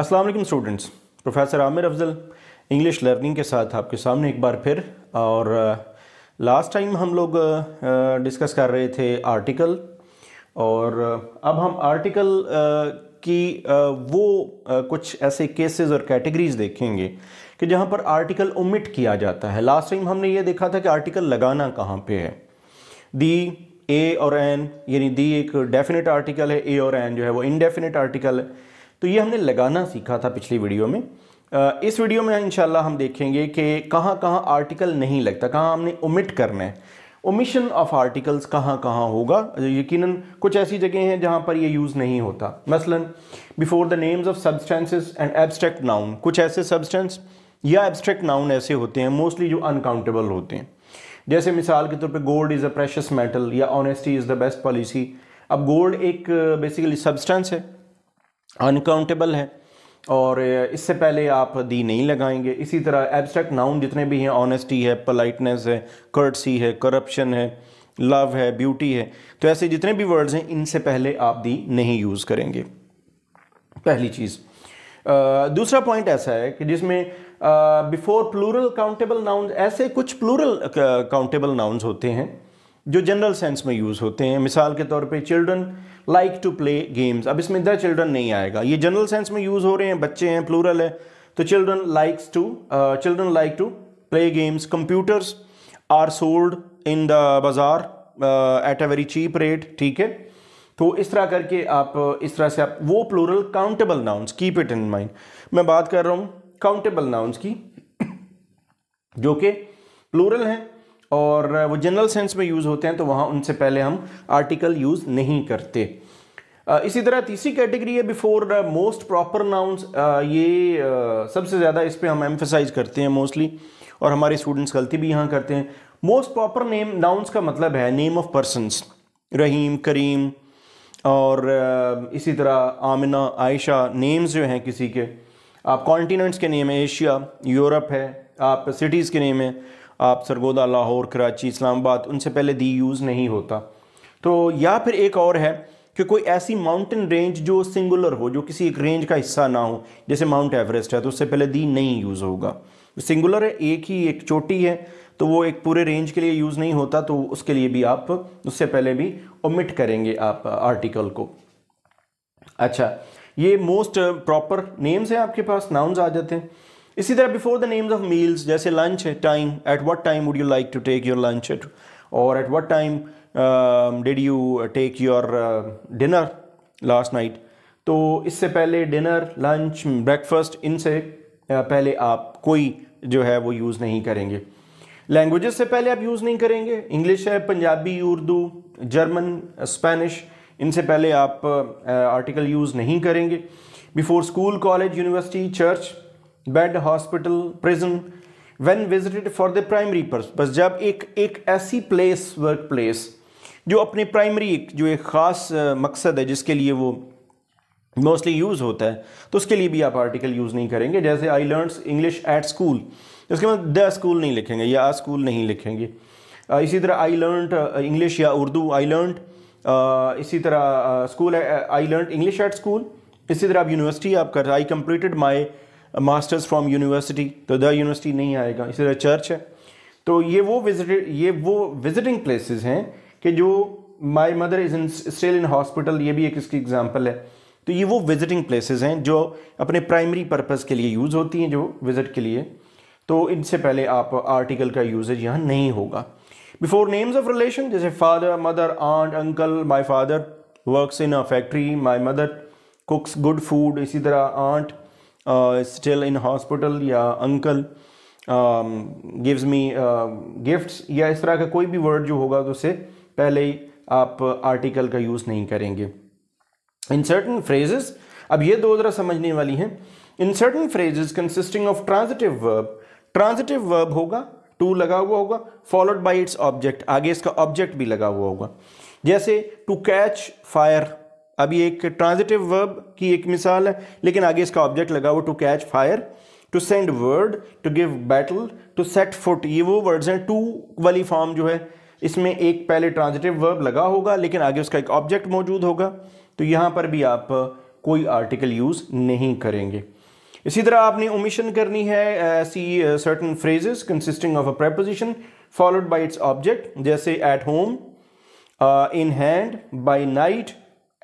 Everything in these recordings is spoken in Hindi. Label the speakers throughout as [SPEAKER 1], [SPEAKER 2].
[SPEAKER 1] अस्सलाम वालेकुम students professor Aamir Afzal English learning के साथ आपके सामने एक बार फिर और लास्ट uh, टाइम हम लोग डिस्कस uh, uh, कर रहे थे आर्टिकल और अब हम आर्टिकल की वो कुछ ऐसे केसेस और कैटेगरीज देखेंगे कि जहाँ पर आर्टिकल ओमिट किया जाता है लास्ट टाइम हमने ये देखा था कि आर्टिकल लगाना कहाँ पे है दी ए और एन यानी दी एक डेफिनेट आर्टिकल है ए और एन जो है वो इनडेफिनेट आर्टिकल है तो ये हमने लगाना सीखा था पिछली वीडियो में इस वीडियो में इंशाल्लाह हम देखेंगे कि कहाँ कहाँ आर्टिकल नहीं लगता कहाँ हमने ओमिट करना है ओमिशन ऑफ आर्टिकल्स कहाँ कहाँ होगा यकीनन कुछ ऐसी जगह हैं जहाँ पर ये यूज़ नहीं होता मसलन before the names of substances and abstract noun कुछ ऐसे सब्सटेंस या एब्स्ट्रैक्ट नाउन ऐसे होते हैं मोस्टली जो अनकाउंटेबल होते हैं जैसे मिसाल के तौर पर gold is a precious metal या honesty is the best policy अब गोल्ड एक बेसिकली सब्सटेंस है अनकाउंटेबल है और इससे पहले आप दी नहीं लगाएंगे इसी तरह एब्स्ट्रैक्ट नाउन जितने भी हैं ऑनेस्टी है पोलाइटनेस है कर्टसी है करप्शन है लव है ब्यूटी है तो ऐसे जितने भी वर्ड्स हैं इनसे पहले आप दी नहीं यूज़ करेंगे पहली चीज़ दूसरा पॉइंट ऐसा है कि जिसमें बिफोर प्लूरल काउंटेबल नाउन ऐसे कुछ प्लूरल काउंटेबल नाउन्स होते हैं जो जनरल सेंस में यूज़ होते हैं मिसाल के तौर पे children like to play games अब इसमें द चिल्ड्रन नहीं आएगा ये जनरल सेंस में यूज़ हो रहे हैं बच्चे हैं प्लूरल है तो children likes to children like to play games computers are sold in the bazaar at a very cheap rate ठीक है तो इस तरह करके आप इस तरह से आप वो plural countable nouns keep it in mind मैं बात कर रहा हूँ काउंटेबल नाउन्स की जो कि प्लूरल हैं और वो जनरल सेंस में यूज़ होते हैं तो वहाँ उनसे पहले हम आर्टिकल यूज़ नहीं करते इसी तरह तीसरी कैटेगरी है बिफोर मोस्ट प्रॉपर नाउंस ये सबसे ज़्यादा इस पर हम एम्फेसाइज करते हैं मोस्टली और हमारे स्टूडेंट्स गलती भी यहाँ करते हैं मोस्ट प्रॉपर नेम नाउंस का मतलब है name of persons Rahim Karim और इसी तरह आमिना आयशा नेम्स जो हैं किसी के आप कॉन्टीनेंट्स के नेम है एशिया यूरोप है आप सिटीज़ के नेम है आप सरगोदा लाहौर कराची इस्लामाबाद उनसे पहले दी यूज़ नहीं होता तो या फिर एक और है कि कोई ऐसी माउंटेन रेंज जो सिंगुलर हो जो किसी एक रेंज का हिस्सा ना हो जैसे माउंट एवरेस्ट है तो उससे पहले दी नहीं यूज़ होगा सिंगुलर है एक ही एक चोटी है तो वो एक पूरे रेंज के लिए यूज़ नहीं होता तो उसके लिए भी आप उससे पहले भी ओमिट करेंगे आप आर्टिकल को अच्छा ये मोस्ट प्रॉपर नेम्स हैं आपके पास नाउन्स आ जाते हैं इसी तरह before the names of meals जैसे लंच है time at what time would you like to take your lunch at और at what time did you take your dinner last night तो इससे पहले डिनर लंच ब्रेकफास्ट इनसे पहले आप कोई जो है वो यूज़ नहीं करेंगे लैंग्वेजेस से पहले आप यूज़ नहीं करेंगे इंग्लिश है पंजाबी उर्दू जर्मन स्पेनिश इनसे पहले आप आर्टिकल यूज़ नहीं करेंगे before school college university church bed hospital prison when visited for the primary purpose जब एक एक ऐसी प्लेस वर्क प्लेस जो अपने प्राइमरी जो एक ख़ास मकसद है जिसके लिए वो मोस्टली यूज़ होता है तो उसके लिए भी आप आर्टिकल यूज़ नहीं करेंगे जैसे I learn English at school इसके बाद द स्कूल नहीं लिखेंगे या आ स्कूल नहीं लिखेंगे इसी तरह आई लर्न इंग्लिश या उर्दू आई लर्न इसी तरह school I learn English at school इसी तरह आप यूनिवर्सिटी आप कर I completed my masters from university तो द यूनिवर्सिटी नहीं आएगा इसी तरह चर्च है तो ये वो विजिट ये वो विजिटिंग प्लेसेस हैं कि जो my mother is in still in hospital ये भी एक इसकी एग्जांपल है तो ये वो विजिटिंग प्लेसेस हैं जो अपने प्राइमरी पर्पज़ के लिए यूज़ होती हैं जो विज़िट के लिए तो इनसे पहले आप आर्टिकल का यूजेज यहाँ नहीं होगा बिफोर नेम्स ऑफ रिलेशन जैसे father mother aunt uncle my father works in a factory my mother cooks good food इसी तरह आंट स्टिल इन हॉस्पिटल या अंकल गिव्स मी गिफ्ट्स या इस तरह का कोई भी वर्ड जो होगा तो उसे पहले ही आप आर्टिकल का यूज़ नहीं करेंगे इन सर्टन फ्रेजेस अब ये दो ज़रा समझने वाली हैं in certain phrases consisting of transitive verb transitive verb होगा टू लगा हुआ होगा फॉलोड बाई इट्स ऑब्जेक्ट आगे इसका ऑब्जेक्ट भी लगा हुआ होगा जैसे टू कैच फायर अब ये एक ट्रांजिटिव वर्ब की एक मिसाल है लेकिन आगे इसका ऑब्जेक्ट लगा हुआ to catch fire to send word to give battle to set foot ये वो वर्ड्स हैं टू वाली फॉर्म जो है इसमें एक पहले ट्रांजिटिव वर्ब लगा होगा लेकिन आगे उसका एक ऑब्जेक्ट मौजूद होगा तो यहाँ पर भी आप कोई आर्टिकल यूज़ नहीं करेंगे इसी तरह आपने ओमिशन करनी है ऐसी certain phrases consisting of a preposition followed by its object जैसे at home in hand by night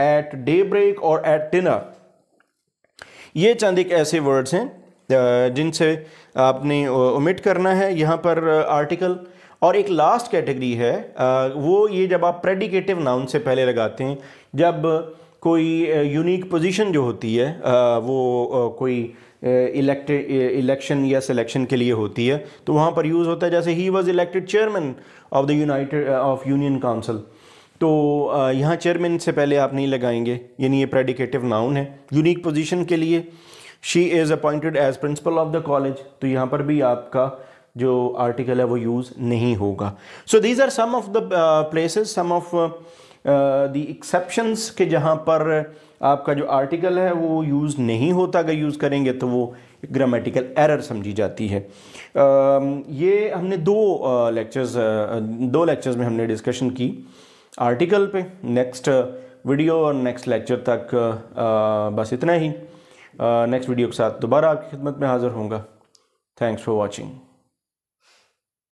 [SPEAKER 1] at daybreak और एट डिनर ये चंद एक ऐसे वर्ड्स हैं जिनसे आपने उमिट करना है यहाँ पर आर्टिकल और एक लास्ट कैटेगरी है वो ये जब आप प्रेडिकेटिव नाउन से पहले लगाते हैं जब कोई यूनिक पोजीशन जो होती है वो कोई इलेक्ट इलेक्शन या सिलेक्शन के लिए होती है तो वहाँ पर यूज़ होता है जैसे he was elected chairman of the united of union council तो यहाँ चेयरमैन से पहले आप नहीं लगाएंगे यानी ये प्रेडिकेटिव नाउन है यूनिक पोजीशन के लिए she is appointed as principal of the college तो यहाँ पर भी आपका जो आर्टिकल है वो यूज़ नहीं होगा so these are some of the place some of the exceptions के जहाँ पर आपका जो आर्टिकल है वो यूज़ नहीं होता अगर यूज़ करेंगे तो वो ग्रामेटिकल एरर समझी जाती है ये हमने दो लेक्चर्स दो लेक्चर्स में हमने डिस्कशन की आर्टिकल पे नेक्स्ट वीडियो uh, और नेक्स्ट लेक्चर तक uh, uh, बस इतना ही नेक्स्ट वीडियो के साथ दोबारा आपकी खिदमत में हाज़िर होंगे थैंक्स फॉर वॉचिंग